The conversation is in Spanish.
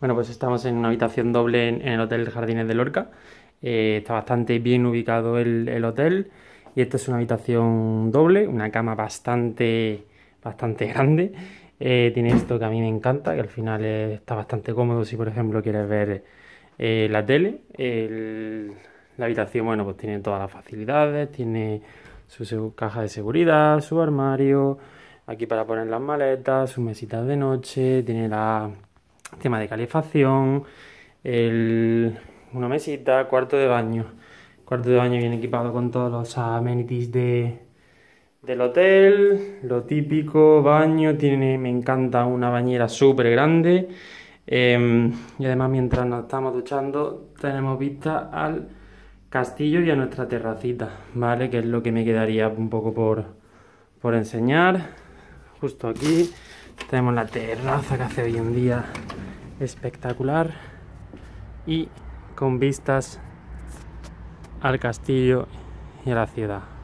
Bueno, pues estamos en una habitación doble en, el Hotel Jardines de Lorca. Eh, está bastante bien ubicado el, hotel. Y esta es una habitación doble, una cama bastante, bastante grande. Eh, tiene esto que a mí me encanta, que al final está bastante cómodo si, por ejemplo, quieres ver eh, la tele. la habitación, bueno, pues tiene todas las facilidades, tiene su caja de seguridad, su armario, aquí para poner las maletas, sus mesitas de noche, tiene la tema de calefacción, una mesita, cuarto de baño. Cuarto de baño bien equipado con todos los amenities de, del hotel, lo típico, baño, tiene, me encanta una bañera súper grande. Em, y además mientras nos estamos duchando tenemos vista al castillo y a nuestra terracita, ¿vale? Que es lo que me quedaría un poco por, por enseñar. Justo aquí tenemos la terraza que hace hoy un día espectacular y con vistas al castillo y a la ciudad.